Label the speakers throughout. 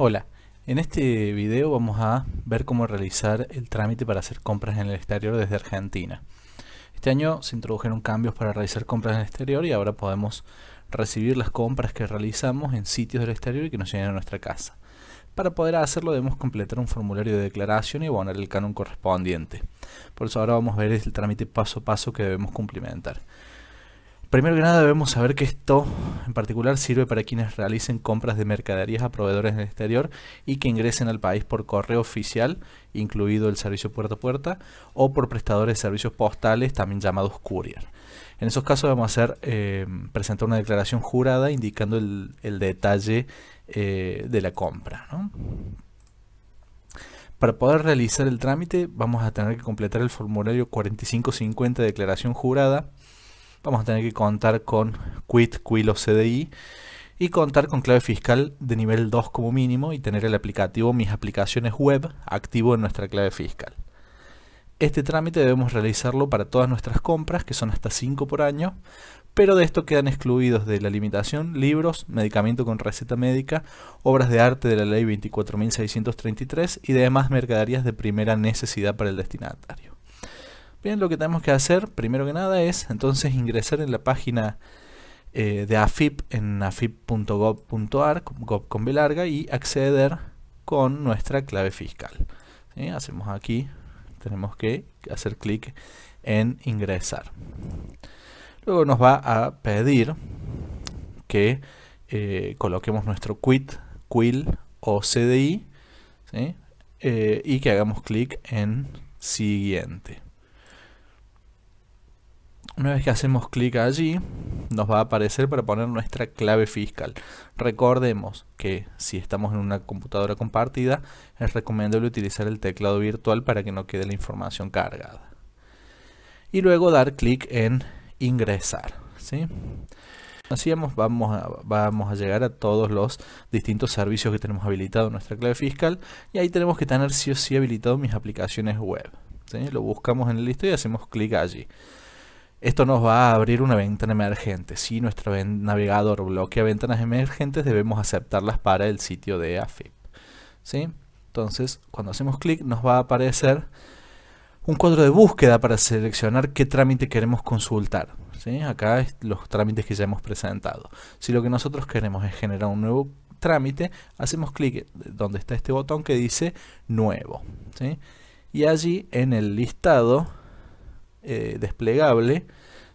Speaker 1: Hola, en este video vamos a ver cómo realizar el trámite para hacer compras en el exterior desde Argentina. Este año se introdujeron cambios para realizar compras en el exterior y ahora podemos recibir las compras que realizamos en sitios del exterior y que nos llegan a nuestra casa. Para poder hacerlo debemos completar un formulario de declaración y abonar el canon correspondiente. Por eso ahora vamos a ver el trámite paso a paso que debemos cumplimentar. Primero que nada debemos saber que esto en particular sirve para quienes realicen compras de mercaderías a proveedores del exterior y que ingresen al país por correo oficial, incluido el servicio puerta a puerta, o por prestadores de servicios postales, también llamados courier. En esos casos vamos hacer, eh, presentar una declaración jurada indicando el, detalle eh, de la compra. Para poder realizar el trámite vamos a tener que completar el formulario 4550 de declaración jurada vamos a tener que contar con quit, quil o CDI y contar con clave fiscal de nivel 2 como mínimo y tener el aplicativo Mis aplicaciones web activo en nuestra clave fiscal. Este trámite debemos realizarlo para todas nuestras compras, que son hasta 5 por año, pero de esto quedan excluidos de la limitación libros, medicamento con receta médica, obras de arte de la ley 24.633 y demás mercaderías de primera necesidad para el destinatario. Bien, lo que tenemos que hacer, primero que nada, es entonces ingresar en la página eh, de AFIP en afip.gov.ar, con larga, y acceder con nuestra clave fiscal. Hacemos aquí, tenemos que hacer clic en ingresar. Luego nos va a pedir que eh, coloquemos nuestro quit, quill o CDI eh, y que hagamos clic en siguiente. Una vez que hacemos clic allí, nos va a aparecer para poner nuestra clave fiscal. Recordemos que si estamos en una computadora compartida, es recomendable utilizar el teclado virtual para que no quede la información cargada. Y luego dar clic en ingresar. ¿sí? Así vamos a, vamos a llegar a todos los distintos servicios que tenemos habilitado en nuestra clave fiscal y ahí tenemos que tener sí o sí habilitado mis aplicaciones web. Lo buscamos en el listo y hacemos clic allí. Esto nos va a abrir una ventana emergente. Si nuestro navegador bloquea ventanas emergentes, debemos aceptarlas para el sitio de AFIP. ¿sí? Entonces, cuando hacemos clic, nos va a aparecer un cuadro de búsqueda para seleccionar qué trámite queremos consultar. ¿sí? Acá los trámites que ya hemos presentado. Si lo que nosotros queremos es generar un nuevo trámite, hacemos clic donde está este botón que dice Nuevo. Y allí, en el listado eh, desplegable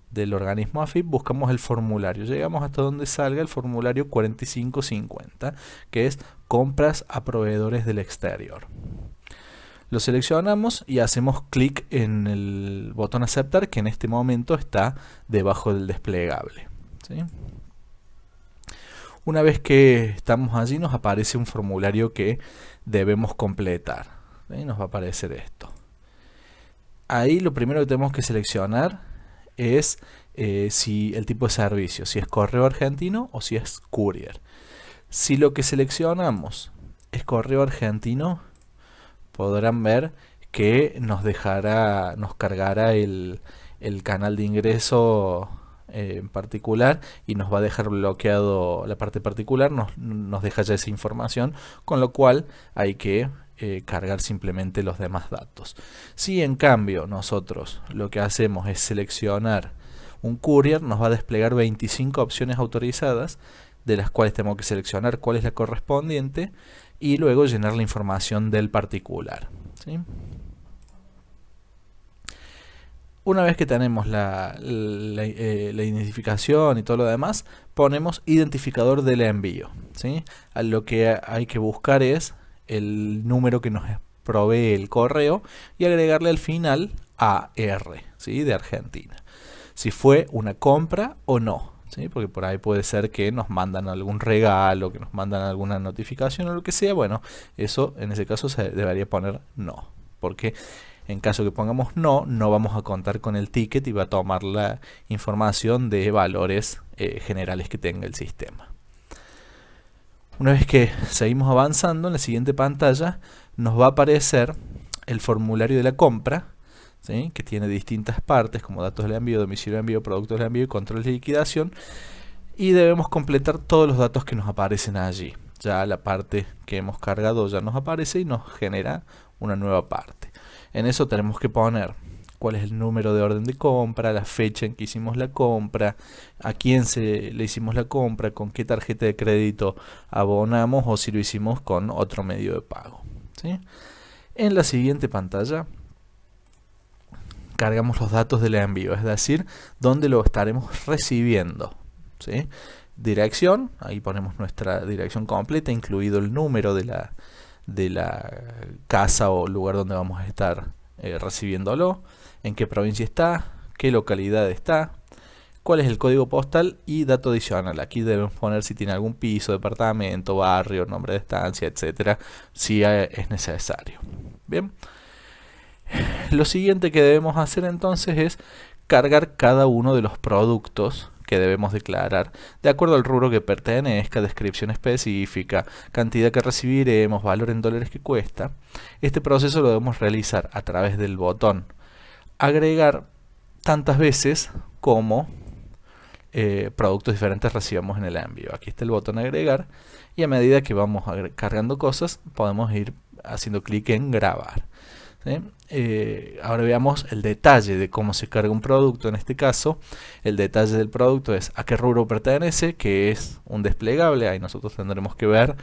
Speaker 1: del organismo AFIP, buscamos el formulario. Llegamos hasta donde salga el formulario 4550, que es compras a proveedores del exterior. Lo seleccionamos y hacemos clic en el botón aceptar, que en este momento está debajo del desplegable. Una vez que estamos allí nos aparece un formulario que debemos completar. Nos va a aparecer esto ahí lo primero que tenemos que seleccionar es eh, si el tipo de servicio, si es correo argentino o si es courier. Si lo que seleccionamos es correo argentino, podrán ver que nos dejará, nos cargará el, canal de ingreso eh, en particular y nos va a dejar bloqueado la parte particular, nos, nos deja ya esa información, con lo cual hay que eh, cargar simplemente los demás datos. Si en cambio nosotros lo que hacemos es seleccionar un courier, nos va a desplegar 25 opciones autorizadas, de las cuales tenemos que seleccionar cuál es la correspondiente y luego llenar la información del particular. Una vez que tenemos eh, la, identificación y todo lo demás, ponemos identificador del envío. ¿sí? A lo que hay que buscar es el número que nos provee el correo y agregarle al final AR, ¿sí? De Argentina. Si fue una compra o no, ¿sí? Porque por ahí puede ser que nos mandan algún regalo, que nos mandan alguna notificación o lo que sea. Bueno, eso en ese caso se debería poner no, porque en caso que pongamos no, no vamos a contar con el ticket y va a tomar la información de valores eh, generales que tenga el sistema. Una vez que seguimos avanzando, en la siguiente pantalla nos va a aparecer el formulario de la compra, que tiene distintas partes como datos de envío, domicilio de envío, productos de envío, controles de liquidación. Y debemos completar todos los datos que nos aparecen allí. Ya la parte que hemos cargado ya nos aparece y nos genera una nueva parte. En eso tenemos que poner cuál es el número de orden de compra, la fecha en que hicimos la compra, a quién se le hicimos la compra, con qué tarjeta de crédito abonamos o si lo hicimos con otro medio de pago. En la siguiente pantalla cargamos los datos del envío, es decir, dónde lo estaremos recibiendo. Dirección, ahí ponemos nuestra dirección completa, incluido el número de la, de la casa o lugar donde vamos a estar eh, recibiéndolo, en qué provincia está, qué localidad está, cuál es el código postal y dato adicional. Aquí debemos poner si tiene algún piso, departamento, barrio, nombre de estancia, etcétera, si es necesario. Bien. Lo siguiente que debemos hacer entonces es cargar cada uno de los productos debemos declarar, de acuerdo al rubro que pertenezca, descripción específica, cantidad que recibiremos, valor en dólares que cuesta. Este proceso lo debemos realizar a través del botón agregar tantas veces como eh, productos diferentes recibamos en el envío. Aquí está el botón agregar y a medida que vamos cargando cosas podemos ir haciendo clic en grabar. Eh, ahora veamos el detalle de cómo se carga un producto. En este caso, el detalle del producto es a qué rubro pertenece, que es un desplegable. Ahí nosotros tendremos que ver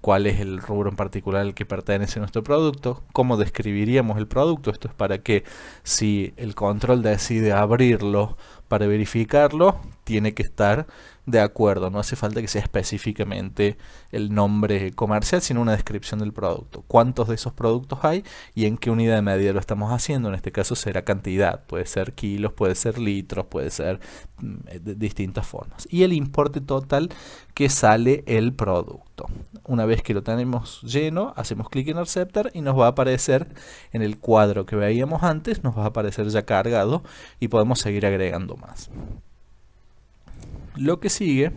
Speaker 1: cuál es el rubro en particular al que pertenece nuestro producto, cómo describiríamos el producto. Esto es para que si el control decide abrirlo para verificarlo, tiene que estar de acuerdo. No hace falta que sea específicamente el nombre comercial, sino una descripción del producto. ¿Cuántos de esos productos hay y en qué unidad de medida lo estamos haciendo? En este caso será cantidad. Puede ser kilos, puede ser litros, puede ser mm, de distintas formas. Y el importe total que sale el producto. Una vez que lo tenemos lleno, hacemos clic en aceptar y nos va a aparecer en el cuadro que veíamos antes, nos va a aparecer ya cargado y podemos seguir agregando más. Lo que sigue,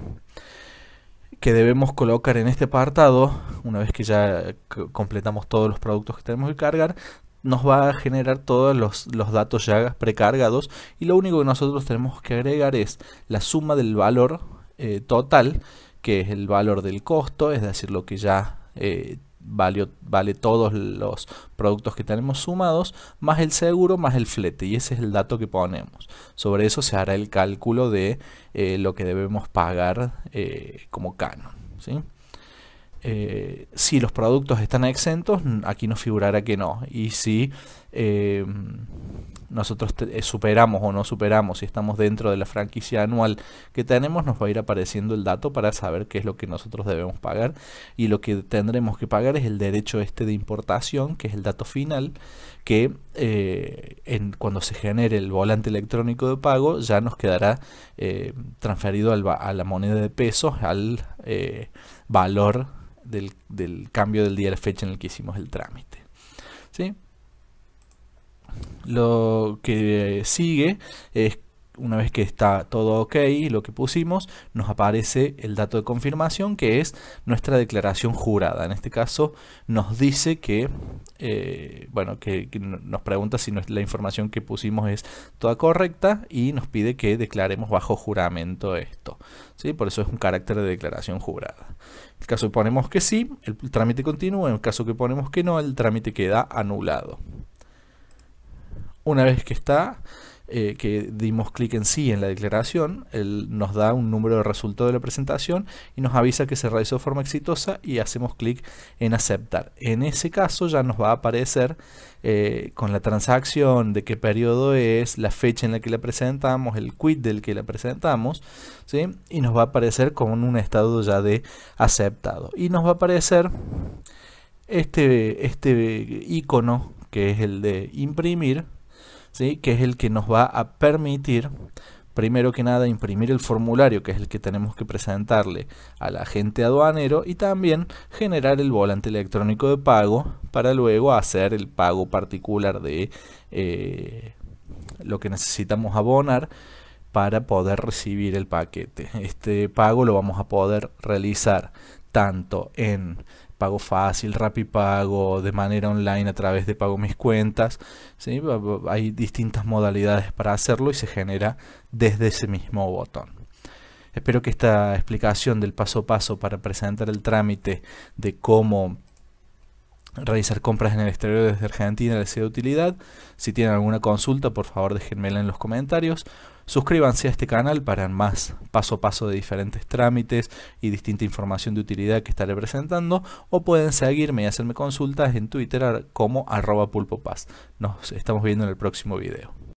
Speaker 1: que debemos colocar en este apartado, una vez que ya completamos todos los productos que tenemos que cargar, nos va a generar todos los, datos ya precargados y lo único que nosotros tenemos que agregar es la suma del valor eh, total, que es el valor del costo, es decir, lo que ya eh, vale, vale todos los productos que tenemos sumados, más el seguro, más el flete. Y ese es el dato que ponemos. Sobre eso se hará el cálculo de eh, lo que debemos pagar eh, como canon. Eh, si los productos están exentos, aquí nos figurará que no. Y si nosotros eh, superamos o no superamos, si estamos dentro de la franquicia anual que tenemos, nos va a ir apareciendo el dato para saber qué es lo que nosotros debemos pagar. Y lo que tendremos que pagar es el derecho este de importación, que es el dato final, que eh, cuando se genere el volante electrónico de pago ya nos quedará eh, transferido a la moneda de pesos, al valor del, cambio del día de fecha en el que hicimos el trámite. ¿Sí? Lo que eh, sigue es una vez que está todo ok, lo que pusimos, nos aparece el dato de confirmación que es nuestra declaración jurada. En este caso nos dice que, eh, bueno, que, nos pregunta si la información que pusimos es toda correcta y nos pide que declaremos bajo juramento esto. ¿sí? Por eso es un carácter de declaración jurada. En el caso que ponemos que sí, el trámite continúa. En el caso que ponemos que no, el trámite queda anulado. Una vez que está, eh, que dimos clic en sí en la declaración, él nos da un número de resultado de la presentación y nos avisa que se realizó de forma exitosa y hacemos clic en aceptar. En ese caso ya nos va a aparecer eh, con la transacción, de qué periodo es, la fecha en la que la presentamos, el quit del que la presentamos, y nos va a aparecer con un estado ya de aceptado. Y nos va a aparecer este, este icono que es el de imprimir, que es el que nos va a permitir, primero que nada, imprimir el formulario, que es el que tenemos que presentarle al agente aduanero, y también generar el volante electrónico de pago para luego hacer el pago particular de eh, lo que necesitamos abonar para poder recibir el paquete. Este pago lo vamos a poder realizar tanto en pago fácil, pago, de manera online a través de pago mis cuentas. Hay distintas modalidades para hacerlo y se genera desde ese mismo botón. Espero que esta explicación del paso a paso para presentar el trámite de cómo realizar compras en el exterior desde Argentina les sea de utilidad. Si tienen alguna consulta, por favor déjenmela en los comentarios. Suscríbanse a este canal para más paso a paso de diferentes trámites y distinta información de utilidad que estaré presentando. O pueden seguirme y hacerme consultas en Twitter como arroba pulpopaz. Nos estamos viendo en el próximo video.